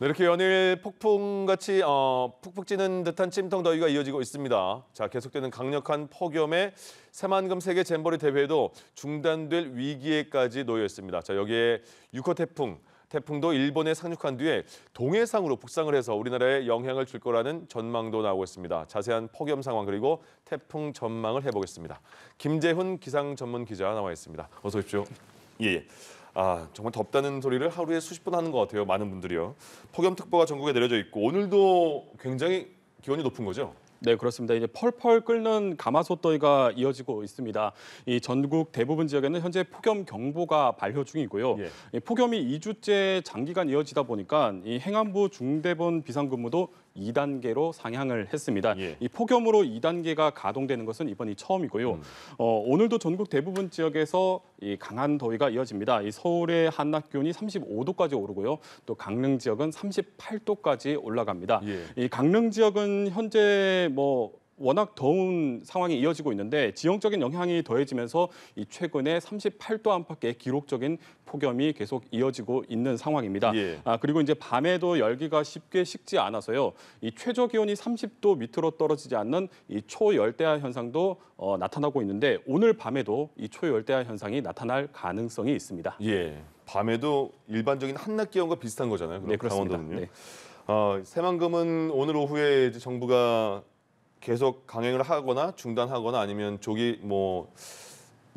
네, 이렇게 연일 폭풍같이 어, 푹푹 찌는 듯한 찜통 더위가 이어지고 있습니다. 자, 계속되는 강력한 폭염에 새만금 세계 잼버리 대회도 중단될 위기에까지 놓여 있습니다. 자, 여기에 유코 태풍, 태풍도 일본에 상륙한 뒤에 동해상으로 북상을 해서 우리나라에 영향을 줄 거라는 전망도 나오고 있습니다. 자세한 폭염 상황 그리고 태풍 전망을 해보겠습니다. 김재훈 기상 전문 기자 나와 있습니다. 어서 오십시오. 예. 예. 아 정말 덥다는 소리를 하루에 수십 번 하는 것 같아요. 많은 분들이요. 폭염특보가 전국에 내려져 있고 오늘도 굉장히 기온이 높은 거죠? 네, 그렇습니다. 이제 펄펄 끓는 가마솥더위가 이어지고 있습니다. 이 전국 대부분 지역에는 현재 폭염 경보가 발효 중이고요. 예. 폭염이 2주째 장기간 이어지다 보니까 이 행안부 중대본 비상근무도 2단계로 상향을 했습니다. 예. 이 폭염으로 2단계가 가동되는 것은 이번이 처음이고요. 음. 어, 오늘도 전국 대부분 지역에서 이 강한 더위가 이어집니다. 이 서울의 한낮 기온이 35도까지 오르고요. 또 강릉 지역은 38도까지 올라갑니다. 예. 이 강릉 지역은 현재 뭐 워낙 더운 상황이 이어지고 있는데 지형적인 영향이 더해지면서 이 최근에 38도 안팎의 기록적인 폭염이 계속 이어지고 있는 상황입니다. 예. 아, 그리고 이제 밤에도 열기가 쉽게 식지 않아서요. 이 최저 기온이 30도 밑으로 떨어지지 않는 이 초열대야 현상도 어, 나타나고 있는데 오늘 밤에도 이 초열대야 현상이 나타날 가능성이 있습니다. 예. 밤에도 일반적인 한낮 기온과 비슷한 거잖아요. 그럼 네, 그렇습니다. 강원도는요. 네. 어, 새만금은 오늘 오후에 정부가 계속 강행을 하거나 중단하거나 아니면 조기 뭐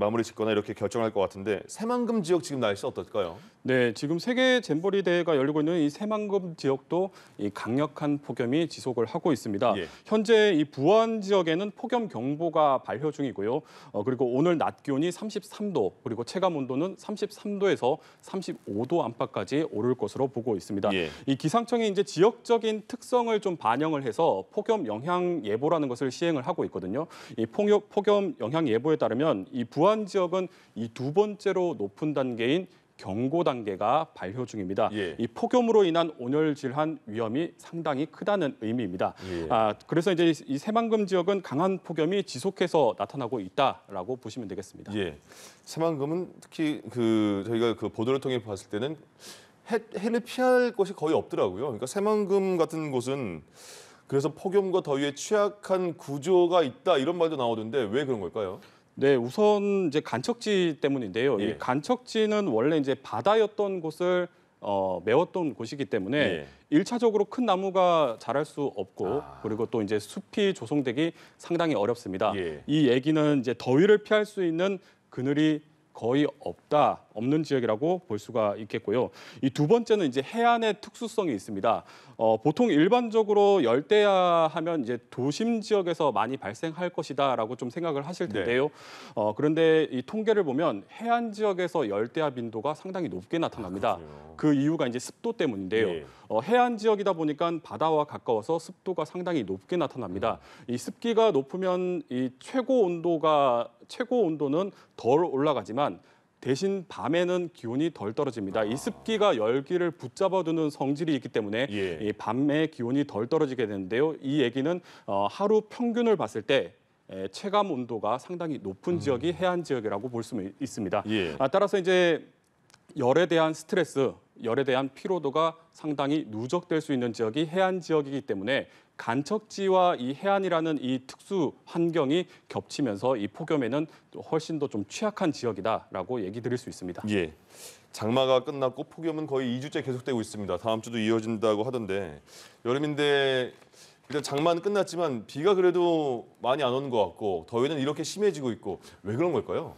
마무리 짓거나 이렇게 결정할 것 같은데 새만금 지역 지금 날씨 어떨까요? 네, 지금 세계 잼버리 대회가 열리고 있는 이 새만금 지역도 이 강력한 폭염이 지속을 하고 있습니다. 예. 현재 이 부안 지역에는 폭염 경보가 발효 중이고요. 어, 그리고 오늘 낮 기온이 33도, 그리고 체감 온도는 33도에서 35도 안팎까지 오를 것으로 보고 있습니다. 예. 이 기상청이 이제 지역적인 특성을 좀 반영을 해서 폭염 영향 예보라는 것을 시행을 하고 있거든요. 이 폭염, 폭염 영향 예보에 따르면 이 부안 보안 지역은 이 두 번째로 높은 단계인 경고 단계가 발효 중입니다. 예. 이 폭염으로 인한 온열 질환 위험이 상당히 크다는 의미입니다. 예. 아, 그래서 이제 이 새만금 지역은 강한 폭염이 지속해서 나타나고 있다라고 보시면 되겠습니다. 예. 새만금은 특히 그 저희가 그 보도를 통해 봤을 때는 해, 해를 피할 곳이 거의 없더라고요. 그러니까 새만금 같은 곳은 그래서 폭염과 더위에 취약한 구조가 있다 이런 말도 나오던데 왜 그런 걸까요? 네, 우선 이제 간척지 때문인데요. 예. 이 간척지는 원래 이제 바다였던 곳을 어, 메웠던 곳이기 때문에 예. 일차적으로 큰 나무가 자랄 수 없고 아. 그리고 또 이제 숲이 조성되기 상당히 어렵습니다. 예. 이 얘기는 이제 더위를 피할 수 있는 그늘이 거의 없다. 없는 지역이라고 볼 수가 있겠고요. 이 두 번째는 이제 해안의 특수성이 있습니다. 어, 보통 일반적으로 열대야 하면 이제 도심 지역에서 많이 발생할 것이다라고 좀 생각을 하실 네. 텐데요. 네. 어, 그런데 이 통계를 보면 해안 지역에서 열대야 빈도가 상당히 높게 나타납니다. 아, 그 이유가 이제 습도 때문인데요. 네. 어, 해안 지역이다 보니까 바다와 가까워서 습도가 상당히 높게 나타납니다. 음. 이 습기가 높으면 이 최고 온도가 최고 온도는 덜 올라가지만 대신 밤에는 기온이 덜 떨어집니다. 아. 이 습기가 열기를 붙잡아두는 성질이 있기 때문에 예. 이 밤에 기온이 덜 떨어지게 되는데요. 이 얘기는 어, 하루 평균을 봤을 때 에, 체감 온도가 상당히 높은 음. 지역이 해안 지역이라고 볼 수 있습니다. 예. 아, 따라서 이제 열에 대한 스트레스 열에 대한 피로도가 상당히 누적될 수 있는 지역이 해안 지역이기 때문에 간척지와 이 해안이라는 이 특수 환경이 겹치면서 이 폭염에는 훨씬 더 좀 취약한 지역이다라고 얘기 드릴 수 있습니다. 예. 장마가 끝났고 폭염은 거의 2주째 계속되고 있습니다. 다음 주도 이어진다고 하던데 여름인데 일단 장마는 끝났지만 비가 그래도 많이 안 오는 것 같고 더위는 이렇게 심해지고 있고 왜 그런 걸까요?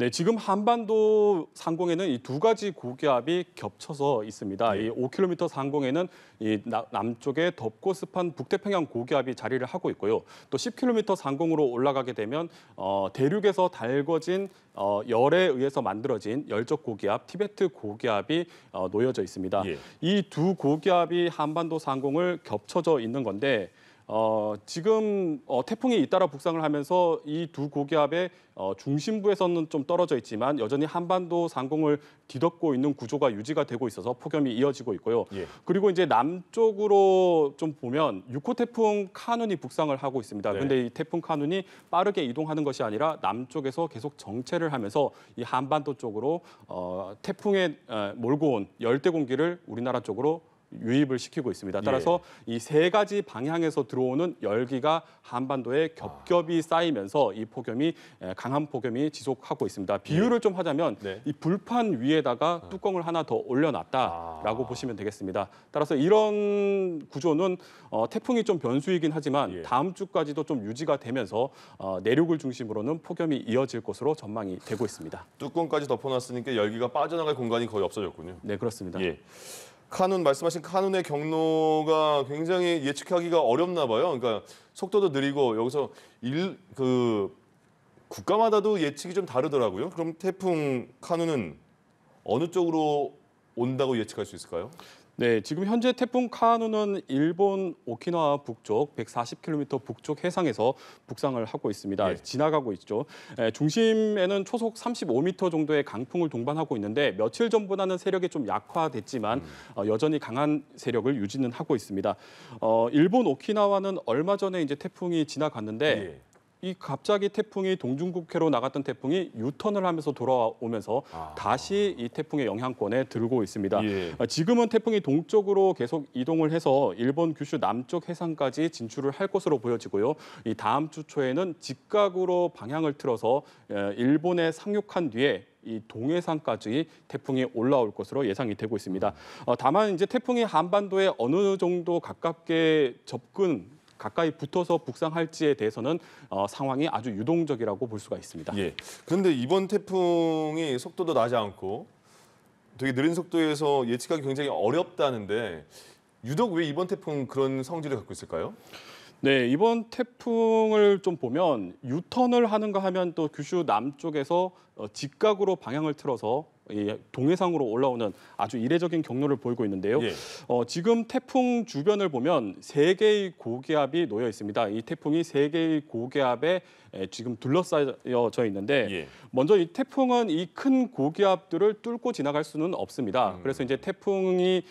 네, 지금 한반도 상공에는 이 두 가지 고기압이 겹쳐서 있습니다. 네. 이 5km 상공에는 이 남쪽에 덥고 습한 북태평양 고기압이 자리를 하고 있고요. 또 10km 상공으로 올라가게 되면 어, 대륙에서 달궈진 어, 열에 의해서 만들어진 열적 고기압, 티베트 고기압이 어, 놓여져 있습니다. 예. 이두 고기압이 한반도 상공을 겹쳐져 있는 건데 어, 지금 어, 태풍이 잇따라 북상을 하면서 이 두 고기압의 어, 중심부에서는 좀 떨어져 있지만 여전히 한반도 상공을 뒤덮고 있는 구조가 유지가 되고 있어서 폭염이 이어지고 있고요. 예. 그리고 이제 남쪽으로 좀 보면 6호 태풍 카눈이 북상을 하고 있습니다. 그런데 네. 이 태풍 카눈이 빠르게 이동하는 것이 아니라 남쪽에서 계속 정체를 하면서 이 한반도 쪽으로 어, 태풍에 어, 몰고 온 열대 공기를 우리나라 쪽으로 유입을 시키고 있습니다. 예. 따라서 예. 이세 가지 방향에서 들어오는 열기가 한반도에 겹겹이 아. 쌓이면서 이 폭염이 예, 강한 폭염이 지속하고 있습니다. 네. 비유를 예. 좀 하자면 네. 이 불판 위에다가 아. 뚜껑을 하나 더 올려놨다라고 아. 보시면 되겠습니다. 따라서 이런 구조는 어, 태풍이 좀 변수이긴 하지만 예. 다음 주까지도 좀 유지가 되면서 어, 내륙을 중심으로는 폭염이 이어질 것으로 전망이 되고 있습니다. 뚜껑까지 덮어놨으니까 열기가 빠져나갈 공간이 거의 없어졌군요. 네, 그렇습니다. 예. 카눈 말씀하신 카눈의 경로가 굉장히 예측하기가 어렵나 봐요. 그러니까 속도도 느리고 여기서 일 그 국가마다도 예측이 좀 다르더라고요. 그럼 태풍 카눈은 어느 쪽으로 온다고 예측할 수 있을까요? 네, 지금 현재 태풍 카누는 일본 오키나와 북쪽 140km 북쪽 해상에서 북상을 하고 있습니다. 네. 지나가고 있죠. 예, 중심에는 초속 35m 정도의 강풍을 동반하고 있는데 며칠 전보다는 세력이 좀 약화됐지만 음. 어, 여전히 강한 세력을 유지는 하고 있습니다. 어, 일본 오키나와는 얼마 전에 이제 태풍이 지나갔는데 네. 이 갑자기 태풍이 동중국해로 나갔던 태풍이 유턴을 하면서 돌아오면서 아. 다시 이 태풍의 영향권에 들고 있습니다. 예. 아, 지금은 태풍이 동쪽으로 계속 이동을 해서 일본 규슈 남쪽 해상까지 진출을 할 것으로 보여지고요. 이 다음 주 초에는 직각으로 방향을 틀어서 예, 일본에 상륙한 뒤에 이 동해상까지 태풍이 올라올 것으로 예상이 되고 있습니다. 어, 다만 이제 태풍이 한반도에 어느 정도 가깝게 접근 가까이 붙어서 북상할지에 대해서는 어, 상황이 아주 유동적이라고 볼 수가 있습니다. 예. 그런데 이번 태풍이 속도도 나지 않고 되게 느린 속도에서 예측하기 굉장히 어렵다는데 유독 왜 이번 태풍 그런 성질을 갖고 있을까요? 네, 이번 태풍을 좀 보면 유턴을 하는가 하면 또 규슈 남쪽에서 어, 직각으로 방향을 틀어서 예, 동해상으로 올라오는 아주 이례적인 경로를 보이고 있는데요. 예. 어, 지금 태풍 주변을 보면 세 개의 고기압이 놓여 있습니다. 이 태풍이 세 개의 고기압에 지금 둘러싸여져 있는데 예. 먼저 이 태풍은 이 큰 고기압들을 뚫고 지나갈 수는 없습니다. 음. 그래서 이제 태풍이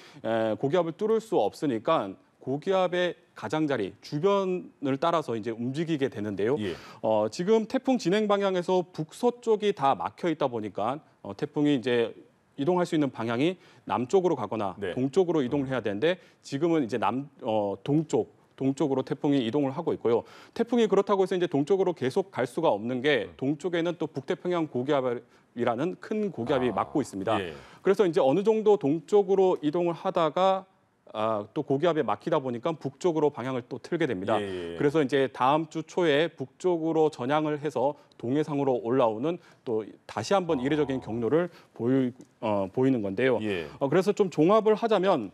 고기압을 뚫을 수 없으니까 고기압의 가장자리 주변을 따라서 이제 움직이게 되는데요. 예. 어, 지금 태풍 진행 방향에서 북서쪽이 다 막혀 있다 보니까 어, 태풍이 이제 이동할 수 있는 방향이 남쪽으로 가거나 네. 동쪽으로 이동을 음. 해야 되는데 지금은 이제 남 어, 동쪽 동쪽으로 태풍이 이동을 하고 있고요. 태풍이 그렇다고 해서 이제 동쪽으로 계속 갈 수가 없는 게 음. 동쪽에는 또 북태평양 고기압이라는 큰 고기압이 아, 막고 있습니다. 예. 그래서 이제 어느 정도 동쪽으로 이동을 하다가 아, 또 고기압에 막히다 보니까 북쪽으로 방향을 또 틀게 됩니다. 예, 예, 예. 그래서 이제 다음 주 초에 북쪽으로 전향을 해서 동해상으로 올라오는 또 다시 한번 아. 이례적인 경로를 보이, 어, 보이는 건데요. 예. 어, 그래서 좀 종합을 하자면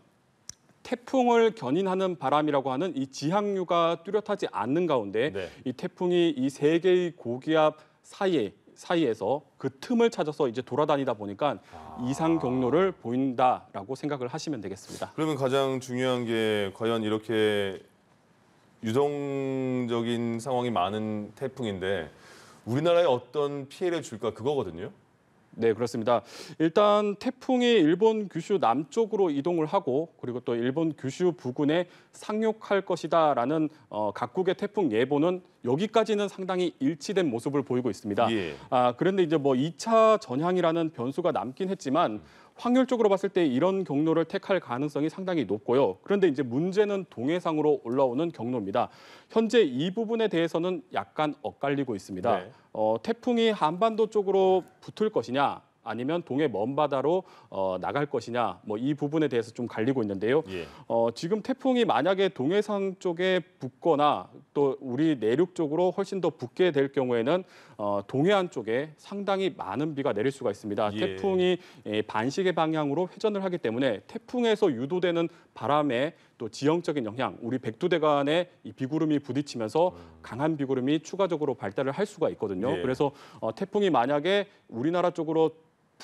태풍을 견인하는 바람이라고 하는 이 지향류가 뚜렷하지 않는 가운데 네. 이 태풍이 이 세 개의 고기압 사이에 사이에서 그 틈을 찾아서 이제 돌아다니다 보니까 아. 이상 경로를 보인다라고 생각을 하시면 되겠습니다. 그러면 가장 중요한 게 과연 이렇게 유동적인 상황이 많은 태풍인데 우리나라에 어떤 피해를 줄까 그거거든요. 네, 그렇습니다. 일단 태풍이 일본 규슈 남쪽으로 이동을 하고 그리고 또 일본 규슈 부근에 상륙할 것이다라는 어, 각국의 태풍 예보는 여기까지는 상당히 일치된 모습을 보이고 있습니다. 예. 아, 그런데 이제 뭐 2차 전향이라는 변수가 남긴 했지만 음. 확률적으로 봤을 때 이런 경로를 택할 가능성이 상당히 높고요. 그런데 이제 문제는 동해상으로 올라오는 경로입니다. 현재 이 부분에 대해서는 약간 엇갈리고 있습니다. 네. 어, 태풍이 한반도 쪽으로 붙을 것이냐 아니면 동해 먼 바다로 어, 나갈 것이냐 뭐 이 부분에 대해서 좀 갈리고 있는데요. 예. 어, 지금 태풍이 만약에 동해상 쪽에 붙거나 또 우리 내륙 쪽으로 훨씬 더 붙게 될 경우에는 어, 동해안 쪽에 상당히 많은 비가 내릴 수가 있습니다. 예. 태풍이 예, 반시계 방향으로 회전을 하기 때문에 태풍에서 유도되는 바람에 또 지형적인 영향, 우리 백두대간에 이 비구름이 부딪히면서 음. 강한 비구름이 추가적으로 발달을 할 수가 있거든요. 예. 그래서 어, 태풍이 만약에 우리나라 쪽으로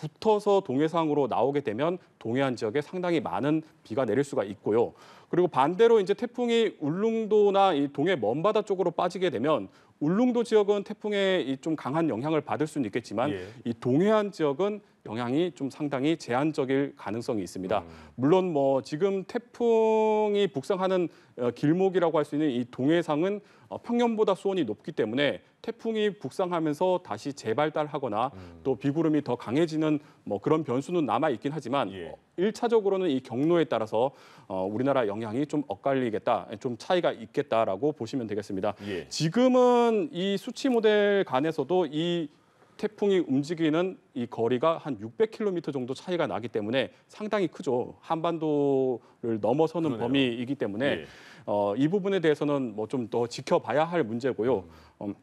붙어서 동해상으로 나오게 되면 동해안 지역에 상당히 많은 비가 내릴 수가 있고요. 그리고 반대로 이제 태풍이 울릉도나 이 동해 먼바다 쪽으로 빠지게 되면 울릉도 지역은 태풍의 좀 강한 영향을 받을 수는 있겠지만 예. 이 동해안 지역은 영향이 좀 상당히 제한적일 가능성이 있습니다. 음. 물론 뭐 지금 태풍이 북상하는 어, 길목이라고 할 수 있는 이 동해상은 어, 평년보다 수온이 높기 때문에 태풍이 북상하면서 다시 재발달하거나 음. 또 비구름이 더 강해지는 뭐 그런 변수는 남아 있긴 하지만 예. 어, 일차적으로는이 경로에 따라서 어, 우리나라 영향이 좀 엇갈리겠다, 좀 차이가 있겠다라고 보시면 되겠습니다. 예. 지금은 이 수치 모델 간에서도 이 태풍이 움직이는 이 거리가 한 600km 정도 차이가 나기 때문에 상당히 크죠. 한반도를 넘어서는 그러네요. 범위이기 때문에 예. 어, 이 부분에 대해서는 뭐 좀 더 지켜봐야 할 문제고요. 음. 음,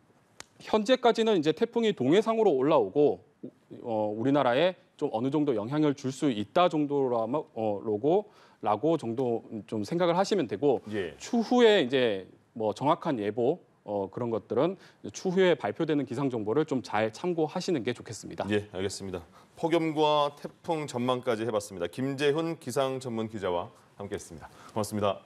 현재까지는 이제 태풍이 동해상으로 올라오고 어, 우리나라에 좀 어느 정도 영향을 줄 수 있다 정도로고 어, 라고 정도 좀 생각을 하시면 되고 예. 추후에 이제 뭐 정확한 예보 어, 그런 것들은 추후에 발표되는 기상 정보를 좀 잘 참고하시는 게 좋겠습니다. 예, 알겠습니다. 폭염과 태풍 전망까지 해봤습니다. 김재훈 기상 전문 기자와 함께했습니다. 고맙습니다.